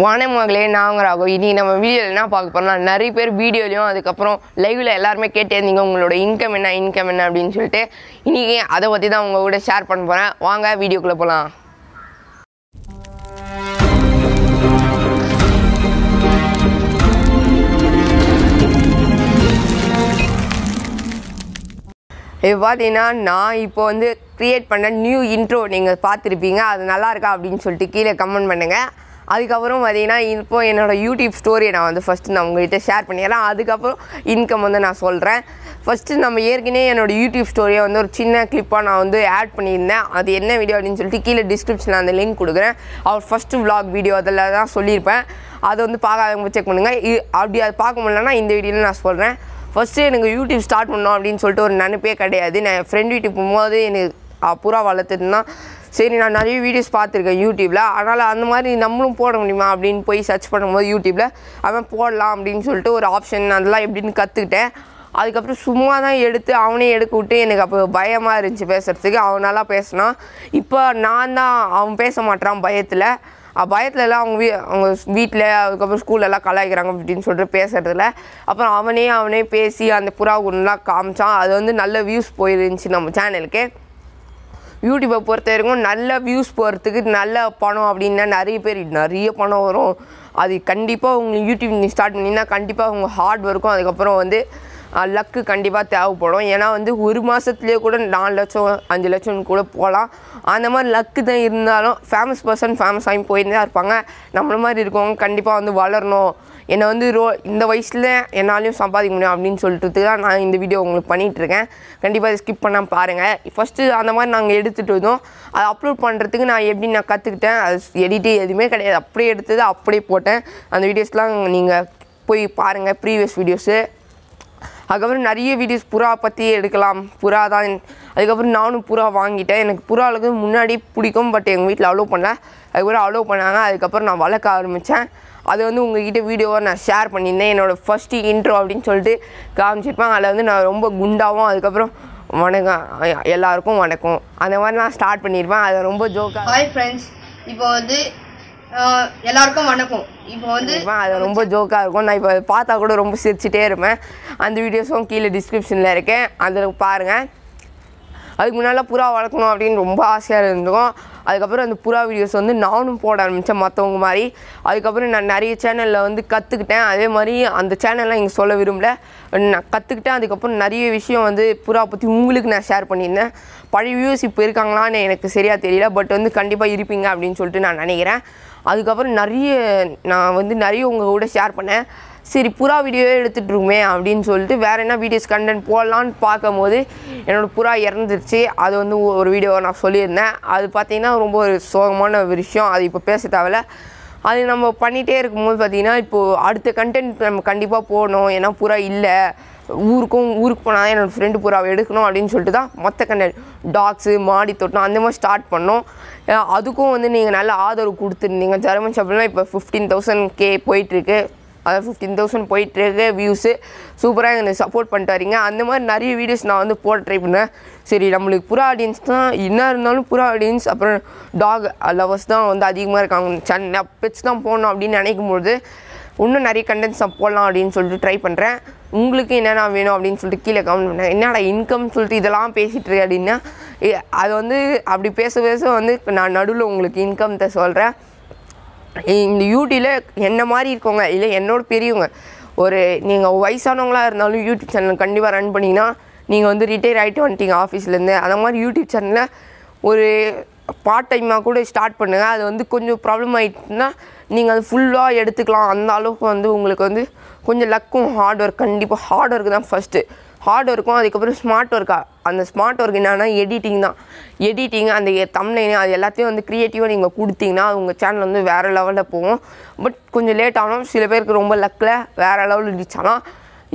வணக்கம் மகளே நான் ராகோ இன்றைக்கி நம்ம வீடியோவில் என்ன பார்க்க போகிறோம்னா நிறைய பேர் வீடியோலையும் அதுக்கப்புறம் லைவில் எல்லாருமே இருந்தீங்க உங்களோட இன்கம் என்ன இன்கம் என்ன அப்படின்னு சொல்லிட்டு இன்றைக்கி அதை பற்றி தான் உங்கள் கூட ஷேர் பண்ண போகிறேன் வாங்க வீடியோக்குள்ளே போகலாம் இப்போ பார்த்தீங்கன்னா நான் இப்போ வந்து க்ரியேட் பண்ண நியூ இன்ட்ரோ நீங்கள் பார்த்துருப்பீங்க அது நல்லா இருக்கா அப்படின்னு சொல்லிட்டு கீழே கமெண்ட் பண்ணுங்கள் அதுக்கப்புறம் பார்த்திங்கன்னா இப்போ என்னோடய யூடியூப் ஸ்டோரியை நான் வந்து ஃபஸ்ட்டு நான் உங்கள்கிட்ட ஷேர் பண்ணிடுறேன் அதுக்கப்புறம் இன்கம் வந்து நான் சொல்கிறேன் ஃபஸ்ட்டு நம்ம ஏற்கனவே என்னோடய யூடியூப் ஸ்டோரியை வந்து ஒரு சின்ன கிளிப்பாக நான் வந்து ஆட் பண்ணியிருந்தேன் அது என்ன வீடியோ அப்படின்னு சொல்லிட்டு கீழே டிஸ்கிரிப்ஷனில் அந்த லிங்க் கொடுக்குறேன் அவர் ஃபஸ்ட்டு விலாக் வீடியோ அதில் தான் சொல்லியிருப்பேன் அதை வந்து பார்க்காதவங்க செக் பண்ணுங்கள் அப்படி அது பார்க்க முடியலன்னா இந்த வீடியோவில் நான் சொல்கிறேன் ஃபஸ்ட்டு எனக்கு யூடியூப் ஸ்டார்ட் பண்ணோம் அப்படின்னு சொல்லிட்டு ஒரு நினைப்பே கிடையாது நான் ஃப்ரெண்ட் வீட்டுக்கு போகும்போது எனக்கு பூரா வளர்த்துட்டுனா சரி நான் நிறைய வீடியோஸ் பார்த்துருக்கேன் யூடியூப்பில் அதனால் அந்த மாதிரி நம்மளும் போட முடியுமா அப்படின்னு போய் சர்ச் பண்ணும்போது யூடியூப்பில் அவன் போடலாம் அப்படின்னு சொல்லிட்டு ஒரு ஆப்ஷன் அதெல்லாம் எப்படின்னு கற்றுக்கிட்டேன் அதுக்கப்புறம் சும்மா தான் எடுத்து அவனே எடுக்க விட்டு எனக்கு அப்போ பயமாக இருந்துச்சு பேசுகிறதுக்கு அவனாலாம் பேசினான் இப்போ நான் தான் அவன் பேச மாட்டான் பயத்தில் பயத்துலலாம் அவங்க வீ அவங்க வீட்டில் அதுக்கப்புறம் ஸ்கூல்லெல்லாம் கலாய்க்கிறாங்க அப்படின்னு சொல்லிட்டு பேசுகிறதுல அப்புறம் அவனே அவனே பேசி அந்த புறா ஒன்றுலாம் காமிச்சான் அது வந்து நல்ல வியூஸ் போயிருந்துச்சு நம்ம சேனலுக்கு யூடியூப்பை பொறுத்த வரைக்கும் நல்ல வியூஸ் போகிறதுக்கு நல்ல பணம் அப்படின்னா நிறைய பேர் நிறைய பணம் வரும் அது கண்டிப்பாக உங்களுக்கு யூடியூப் நீங்கள் ஸ்டார்ட் பண்ணிங்கன்னா கண்டிப்பாக உங்கள் ஹார்ட் ஒர்க்கும் அதுக்கப்புறம் வந்து லக்கு கண்டிப்பாக தேவைப்படும் ஏன்னா வந்து ஒரு மாதத்துலேயே கூட நாலு லட்சம் அஞ்சு லட்சம் கூட போகலாம் அந்த மாதிரி லக்கு தான் இருந்தாலும் ஃபேமஸ் பர்சன் ஃபேமஸ் ஆகி போயிருந்தே இருப்பாங்க நம்மள மாதிரி இருக்கவங்க கண்டிப்பாக வந்து வளரணும் என்னை வந்து ரோ இந்த வயசில் என்னாலையும் சம்பாதிக்க முடியும் அப்படின்னு சொல்லிட்டு தான் நான் இந்த வீடியோ உங்களுக்கு பண்ணிகிட்ருக்கேன் கண்டிப்பாக ஸ்கிப் பண்ணால் பாருங்கள் ஃபஸ்ட்டு அந்த மாதிரி நாங்கள் எடுத்துகிட்டு வந்தோம் அதை அப்லோட் பண்ணுறதுக்கு நான் எப்படி நான் கற்றுக்கிட்டேன் அது எடிட்டு எதுவுமே கிடையாது அப்படியே எடுத்தது அப்படியே போட்டேன் அந்த வீடியோஸ்லாம் நீங்கள் போய் பாருங்கள் ப்ரீவியஸ் வீடியோஸு அதுக்கப்புறம் நிறைய வீடியோஸ் புறா பற்றி எடுக்கலாம் புறா தான் அதுக்கப்புறம் நானும் புறா வாங்கிட்டேன் எனக்கு அளவுக்கு முன்னாடி பிடிக்கும் பட் எங்கள் வீட்டில் அலோவ் பண்ணல அதுக்கப்புறம் அலோவ் பண்ணாங்க அதுக்கப்புறம் நான் வளர்க்க ஆரம்பித்தேன் அது வந்து உங்கள்கிட்ட வீடியோவை நான் ஷேர் பண்ணியிருந்தேன் என்னோடய ஃபஸ்ட்டு இன்ட்ரோ அப்படின்னு சொல்லிட்டு காமிச்சிருப்பேன் அதில் வந்து நான் ரொம்ப குண்டாகவும் அதுக்கப்புறம் வணக்கம் எல்லாருக்கும் வணக்கம் அந்த மாதிரி நான் ஸ்டார்ட் பண்ணியிருப்பேன் அதை ரொம்ப ஜோக்காக ஹாய் ஃப்ரெண்ட்ஸ் இப்போ வந்து எல்லாருக்கும் வணக்கம் இப்போ வந்து அது ரொம்ப ஜோக்காக இருக்கும் நான் இப்போ பார்த்தா கூட ரொம்ப சிரிச்சிட்டே இருப்பேன் அந்த வீடியோஸும் கீழே டிஸ்கிரிப்ஷனில் இருக்கேன் அதில் பாருங்கள் அதுக்கு முன்னால் புறா வளர்க்கணும் அப்படின்னு ரொம்ப ஆசையாக இருந்தோம் அதுக்கப்புறம் அந்த புறா வீடியோஸ் வந்து நானும் போட ஆரம்பித்தேன் மற்றவங்க மாதிரி அதுக்கப்புறம் நான் நிறைய சேனலில் வந்து கற்றுக்கிட்டேன் அதே மாதிரி அந்த சேனல்லாம் இங்கே சொல்ல விரும்பல நான் கற்றுக்கிட்டேன் அதுக்கப்புறம் நிறைய விஷயம் வந்து புறா பற்றி உங்களுக்கு நான் ஷேர் பண்ணியிருந்தேன் பழைய வியூஸ் இப்போ இருக்காங்களான்னு எனக்கு சரியாக தெரியல பட் வந்து கண்டிப்பாக இருப்பீங்க அப்படின்னு சொல்லிட்டு நான் நினைக்கிறேன் அதுக்கப்புறம் நிறைய நான் வந்து நிறைய உங்கள் கூட ஷேர் பண்ணேன் சரி புறா வீடியோவே எடுத்துட்ருக்குமே அப்படின்னு சொல்லிட்டு வேறு என்ன வீடியோஸ் கண்டென்ட் போடலான்னு பார்க்கும் போது என்னோடய புறா இறந்துருச்சு அது வந்து ஒரு வீடியோவை நான் சொல்லியிருந்தேன் அது பார்த்திங்கன்னா ரொம்ப ஒரு சோகமான விஷயம் அது இப்போ பேச தேவையில்ல அது நம்ம பண்ணிகிட்டே இருக்கும்போது பார்த்திங்கன்னா இப்போது அடுத்த கண்டென்ட் நம்ம கண்டிப்பாக போகணும் ஏன்னா புறா இல்லை ஊருக்கும் ஊருக்கு போனால் தான் என்னோடய ஃப்ரெண்டு புறாவை எடுக்கணும் அப்படின்னு சொல்லிட்டு தான் மொத்த கண்டென்ட் டாக்ஸு மாடி தொட்டம் அந்த மாதிரி ஸ்டார்ட் பண்ணோம் அதுக்கும் வந்து நீங்கள் நல்ல ஆதரவு கொடுத்துருந்தீங்க ஜெர்மன் ஷாப்லாம் இப்போ ஃபிஃப்டீன் தௌசண்ட் கே போயிட்டுருக்கு அதாவது ஃபிஃப்டீன் தௌசண்ட் போயிட்டுருக்கு வியூஸு சூப்பராக எனக்கு சப்போர்ட் பண்ணிட்டாருங்க அந்த மாதிரி நிறைய வீடியோஸ் நான் வந்து போட ட்ரை பண்ணேன் சரி நம்மளுக்கு புறா ஆடியன்ஸ் தான் என்ன இருந்தாலும் புறா ஆடியன்ஸ் அப்புறம் டாக் லவர்ஸ் தான் வந்து அதிகமாக இருக்காங்க சென்னை பெட்ஸ் தான் போடணும் அப்படின்னு நினைக்கும்போது இன்னும் நிறைய கண்டென்ட்ஸ் நான் போடலாம் அப்படின்னு சொல்லிட்டு ட்ரை பண்ணுறேன் உங்களுக்கு என்னென்ன வேணும் அப்படின்னு சொல்லிட்டு கீழே கமெண்ட் பண்ணேன் என்னடா இன்கம் சொல்லிட்டு இதெல்லாம் பேசிகிட்டு அப்படின்னா அது வந்து அப்படி பேச பேச வந்து நான் நடுவில் உங்களுக்கு இன்கம் சொல்கிறேன் இந்த யூடியில் என்ன மாதிரி இருக்கவங்க இல்லை என்னோட பெரியவங்க ஒரு நீங்கள் வயசானவங்களாக இருந்தாலும் யூடியூப் சேனல் கண்டிப்பாக ரன் பண்ணிங்கன்னா நீங்கள் வந்து ரிட்டையர் ஆகிட்டு வந்துட்டீங்க ஆஃபீஸ்லேருந்து அந்த மாதிரி யூடியூப் சேனலில் ஒரு பார்ட் டைமாக கூட ஸ்டார்ட் பண்ணுங்கள் அது வந்து கொஞ்சம் ப்ராப்ளம் ஆகிட்டுனா நீங்கள் அது ஃபுல்லாக எடுத்துக்கலாம் அந்த அளவுக்கு வந்து உங்களுக்கு வந்து கொஞ்சம் லக்கும் ஹார்ட் ஒர்க் கண்டிப்பாக ஹார்ட் ஒர்க் தான் ஃபஸ்ட்டு ஹார்ட் ஒர்க்கும் அதுக்கப்புறம் ஸ்மார்ட் ஒர்க்காக அந்த ஸ்மார்ட் ஒர்க் என்னென்னா எடிட்டிங் தான் எடிட்டிங் அந்த தம்லைனு அது எல்லாத்தையும் வந்து க்ரியேட்டிவாக நீங்கள் கொடுத்தீங்கன்னா உங்கள் சேனல் வந்து வேறு லெவலில் போகும் பட் கொஞ்சம் லேட் ஆனாலும் சில பேருக்கு ரொம்ப லக்கில் வேறு லெவலில் இருந்துச்சாலும் ஆனால்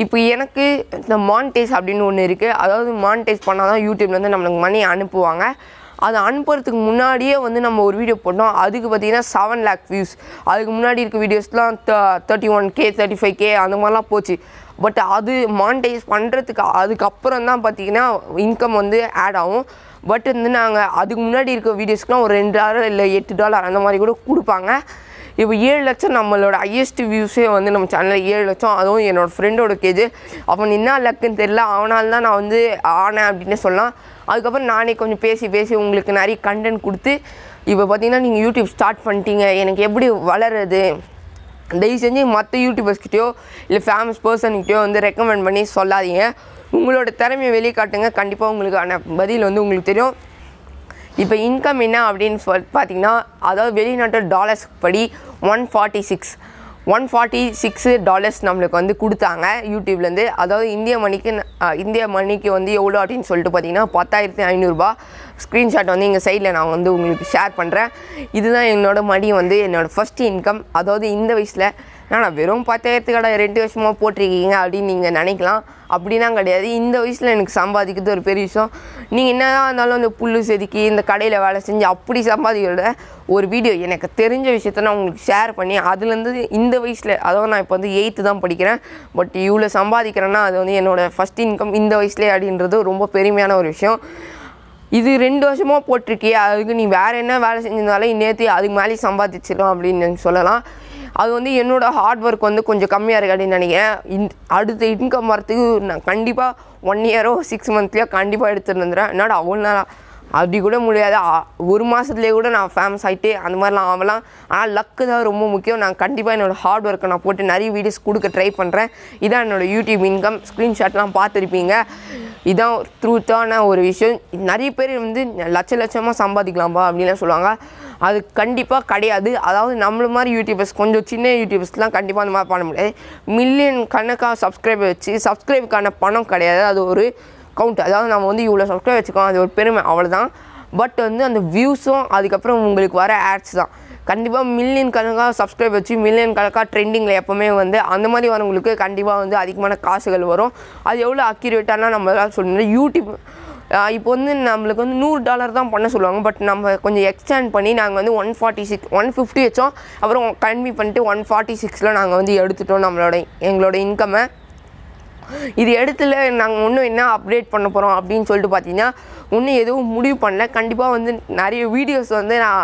இப்போ எனக்கு இந்த மான்டேஸ் அப்படின்னு ஒன்று இருக்குது அதாவது மான்டேஸ் பண்ணால் தான் யூடியூப்லேருந்து நம்மளுக்கு மணி அனுப்புவாங்க அதை அனுப்புறதுக்கு முன்னாடியே வந்து நம்ம ஒரு வீடியோ போட்டோம் அதுக்கு பார்த்திங்கன்னா செவன் லேக் வியூஸ் அதுக்கு முன்னாடி இருக்க வீடியோஸ்லாம் the thirty one K thirty five K அந்த மாதிரிலாம் போச்சு பட் அது மானிட்டைஸ் பண்ணுறதுக்கு அதுக்கப்புறம் தான் பார்த்தீங்கன்னா இன்கம் வந்து ஆட் ஆகும் பட் வந்து நாங்கள் அதுக்கு முன்னாடி இருக்க வீடியோஸ்க்குலாம் ஒரு ரெண்டு டாலர் இல்லை எட்டு டாலர் அந்த மாதிரி கூட கொடுப்பாங்க இப்போ ஏழு லட்சம் நம்மளோட ஹையஸ்ட் வியூஸே வந்து நம்ம சேனலில் ஏழு லட்சம் அதுவும் என்னோடய ஃப்ரெண்டோட கேஜ் அவன் என்ன லக்குன்னு தெரில அவனால் தான் நான் வந்து ஆனேன் அப்படின்னு சொல்லலாம் அதுக்கப்புறம் நானே கொஞ்சம் பேசி பேசி உங்களுக்கு நிறைய கண்டென்ட் கொடுத்து இப்போ பார்த்தீங்கன்னா நீங்கள் யூடியூப் ஸ்டார்ட் பண்ணிட்டீங்க எனக்கு எப்படி வளருது தயவு செஞ்சு மற்ற யூடியூபர்ஸ்கிட்டயோ இல்லை ஃபேமஸ் பர்சன்கிட்டயோ வந்து ரெக்கமெண்ட் பண்ணி சொல்லாதீங்க உங்களோட திறமையை வெளியே காட்டுங்க கண்டிப்பாக உங்களுக்கான பதில் வந்து உங்களுக்கு தெரியும் இப்போ இன்கம் என்ன அப்படின்னு சொல் பார்த்தீங்கன்னா அதாவது வெளிநாட்டு டாலர்ஸ் படி one forty six one forty six dollars நம்மளுக்கு வந்து கொடுத்தாங்க யூடியூப்லேருந்து அதாவது இந்திய மணிக்கு இந்திய மணிக்கு வந்து எவ்வளோ அப்படின்னு சொல்லிட்டு பார்த்தீங்கன்னா பத்தாயிரத்தி ஐநூறுரூபா ஸ்க்ரீன்ஷாட் வந்து எங்கள் சைடில் நான் வந்து உங்களுக்கு ஷேர் பண்ணுறேன் இதுதான் என்னோடய மடி வந்து என்னோடய ஃபஸ்ட் இன்கம் அதாவது இந்த வயசில் நான் வெறும் பத்தாயிரத்து கடை ரெண்டு வருஷமாக போட்டிருக்கீங்க அப்படின்னு நீங்கள் நினைக்கலாம் அப்படிலாம் கிடையாது இந்த வயசில் எனக்கு சம்பாதிக்கிறது ஒரு பெரிய விஷயம் நீங்கள் என்ன இருந்தாலும் அந்த புல் செதுக்கி இந்த கடையில் வேலை செஞ்சு அப்படி சம்பாதிக்கிறத ஒரு வீடியோ எனக்கு தெரிஞ்ச விஷயத்த நான் உங்களுக்கு ஷேர் பண்ணி அதுலேருந்து இந்த வயசில் அதாவது நான் இப்போ வந்து எயித்து தான் படிக்கிறேன் பட் இவ்வளோ சம்பாதிக்கிறேன்னா அது வந்து என்னோடய ஃபஸ்ட் இன்கம் இந்த வயசுலேயே அப்படின்றது ரொம்ப பெருமையான ஒரு விஷயம் இது ரெண்டு வருஷமாக போட்டிருக்கியே அதுக்கு நீ வேறு என்ன வேலை செஞ்சிருந்தாலும் இன்னேற்றி அதுக்கு மேலே சம்பாதிச்சிடலாம் அப்படின்னு சொல்லலாம் அது வந்து என்னோடய ஹார்ட் ஒர்க் வந்து கொஞ்சம் கம்மியாக இருக்குது அப்படின்னு நினைக்கிறேன் அடுத்த இன்கம் வரத்துக்கு நான் கண்டிப்பாக ஒன் இயரோ சிக்ஸ் மந்த்லேயோ கண்டிப்பாக எடுத்துகிட்டு வந்துடுறேன் என்னோட அவ்வளோ நாளாக அப்படி கூட முடியாது ஒரு மாதத்துலேயே கூட நான் ஃபேமஸ் ஆகிட்டு அந்த மாதிரிலாம் ஆகலாம் ஆனால் லக்கு தான் ரொம்ப முக்கியம் நான் கண்டிப்பாக என்னோடய ஹார்ட் ஒர்க்கை நான் போட்டு நிறைய வீடியோஸ் கொடுக்க ட்ரை பண்ணுறேன் இதான் என்னோடய யூடியூப் இன்கம் ஸ்க்ரீன்ஷாட்லாம் பார்த்துருப்பீங்க இதான் ட்ரூத்தான ஒரு விஷயம் நிறைய பேர் வந்து லட்ச லட்சமாக சம்பாதிக்கலாம்ப்பா அப்படின்லாம் சொல்லுவாங்க அது கண்டிப்பாக கிடையாது அதாவது நம்மள மாதிரி யூடியூபர்ஸ் கொஞ்சம் சின்ன யூடியூபர்ஸ்லாம் கண்டிப்பாக அந்த மாதிரி பண்ண முடியாது மில்லியன் கணக்காக சப்ஸ்கிரைப் வச்சு சப்ஸ்கிரைபுக்கான பணம் கிடையாது அது ஒரு கவுண்ட் அதாவது நம்ம வந்து இவ்வளோ சப்ஸ்கிரைப் வச்சுக்கோம் அது ஒரு பெருமை அவ்வளோதான் பட் வந்து அந்த வியூஸும் அதுக்கப்புறம் உங்களுக்கு வர ஆட்ஸ் தான் கண்டிப்பாக மில்லியன் கணக்காக சப்ஸ்கிரைப் வச்சு மில்லியன் கணக்காக ட்ரெண்டிங்கில் எப்போவுமே வந்து அந்த மாதிரி வரவங்களுக்கு கண்டிப்பாக வந்து அதிகமான காசுகள் வரும் அது எவ்வளோ அக்யூரேட்டானா நம்மளால் சொல்லணும் யூடியூப் இப்போ வந்து நம்மளுக்கு வந்து நூறு டாலர் தான் பண்ண சொல்லுவாங்க பட் நம்ம கொஞ்சம் எக்ஸ்டேண்ட் பண்ணி நாங்கள் வந்து one forty six one fifty வச்சோம் அப்புறம் கன்வி பண்ணிட்டு ஒன் ஃபார்ட்டி சிக்ஸில் நாங்கள் வந்து எடுத்துட்டோம் நம்மளோட எங்களோட இன்கம்மை இது இடத்துல நாங்கள் ஒன்றும் என்ன அப்டேட் பண்ண போகிறோம் அப்படின்னு சொல்லிட்டு பார்த்தீங்கன்னா ஒன்றும் எதுவும் முடிவு பண்ணல கண்டிப்பாக வந்து நிறைய வீடியோஸ் வந்து நான்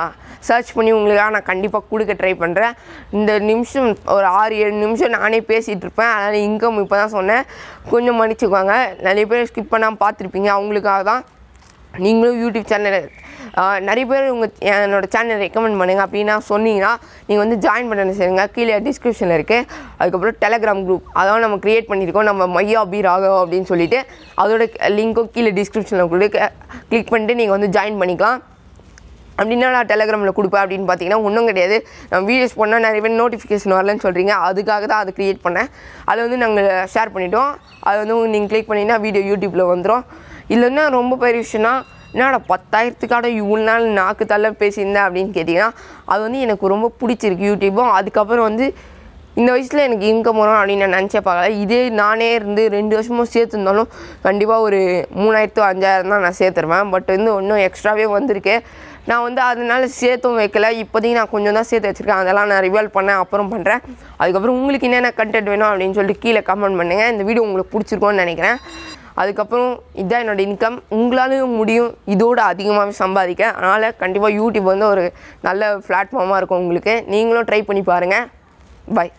சர்ச் பண்ணி உங்களுக்காக நான் கண்டிப்பாக கொடுக்க ட்ரை பண்ணுறேன் இந்த நிமிஷம் ஒரு ஆறு ஏழு நிமிஷம் நானே பேசிகிட்டு இருப்பேன் அதனால் இன்கம் இப்போ தான் சொன்னேன் கொஞ்சம் மன்னிச்சுக்குவாங்க நிறைய பேர் ஸ்கிப் பண்ணாமல் பார்த்துருப்பீங்க அவங்களுக்காக தான் நீங்களும் யூடியூப் சேனலில் நிறைய பேர் உங்கள் என்னோடய சேனல் ரெக்கமெண்ட் பண்ணுங்கள் அப்படின்னா சொன்னீங்கன்னா நீங்கள் வந்து ஜாயின் பண்ண செய்யுங்க கீழே டிஸ்கிரிப்ஷனில் இருக்குது அதுக்கப்புறம் டெலகிராம் குரூப் அதான் நம்ம க்ரியேட் பண்ணியிருக்கோம் நம்ம மையா பி ராகவ் அப்படின்னு சொல்லிவிட்டு அதோட லிங்க்கும் கீழே டிஸ்கிரிப்ஷனில் கொடுக்க கிளிக் பண்ணிட்டு நீங்கள் வந்து ஜாயின் பண்ணிக்கலாம் அப்படின்னா நான் டெலகிராமில் கொடுப்பேன் அப்படின்னு பார்த்தீங்கன்னா ஒன்றும் கிடையாது நான் வீடியோஸ் பண்ணால் நிறைய பேர் நோட்டிஃபிகேஷன் வரலன்னு சொல்கிறீங்க அதுக்காக தான் அதை க்ரியேட் பண்ணேன் அதை வந்து நாங்கள் ஷேர் பண்ணிவிட்டோம் அதை வந்து நீங்கள் கிளிக் பண்ணிங்கன்னா வீடியோ யூடியூப்பில் வந்துடும் இல்லைன்னா ரொம்ப பெரிய விஷயம்னா என்னடா பத்தாயிரத்துக்காட இவ்வளோ நாள் நாக்கு தள்ள பேசியிருந்தேன் அப்படின்னு கேட்டிங்கன்னா அது வந்து எனக்கு ரொம்ப பிடிச்சிருக்கு யூடியூப்பும் அதுக்கப்புறம் வந்து இந்த வயசில் எனக்கு இன்கம் வரும் அப்படின்னு நான் நினச்சே பார்க்கல இதே நானே இருந்து ரெண்டு வருஷமும் சேர்த்துருந்தாலும் கண்டிப்பாக ஒரு மூணாயிரத்து அஞ்சாயிரம் தான் நான் சேர்த்துருவேன் பட் வந்து ஒன்றும் எக்ஸ்ட்ராவே வந்திருக்கேன் நான் வந்து அதனால் சேர்த்தும் வைக்கல இப்போதைக்கு நான் கொஞ்சம் தான் சேர்த்து வச்சுருக்கேன் அதெல்லாம் நான் ரிவால்வ் பண்ணேன் அப்புறம் பண்ணுறேன் அதுக்கப்புறம் உங்களுக்கு என்னென்ன கண்டென்ட் வேணும் அப்படின்னு சொல்லிட்டு கீழே கமெண்ட் பண்ணுங்கள் இந்த வீடியோ உங்களுக்கு பிடிச்சிருக்கோன்னு நினைக்கிறேன் அதுக்கப்புறம் இதுதான் என்னோடய இன்கம் உங்களாலையும் முடியும் இதோடு அதிகமாகவே சம்பாதிக்க அதனால் கண்டிப்பாக யூடியூப் வந்து ஒரு நல்ல பிளாட்ஃபார்மாக இருக்கும் உங்களுக்கு நீங்களும் ட்ரை பண்ணி பாருங்கள் பாய்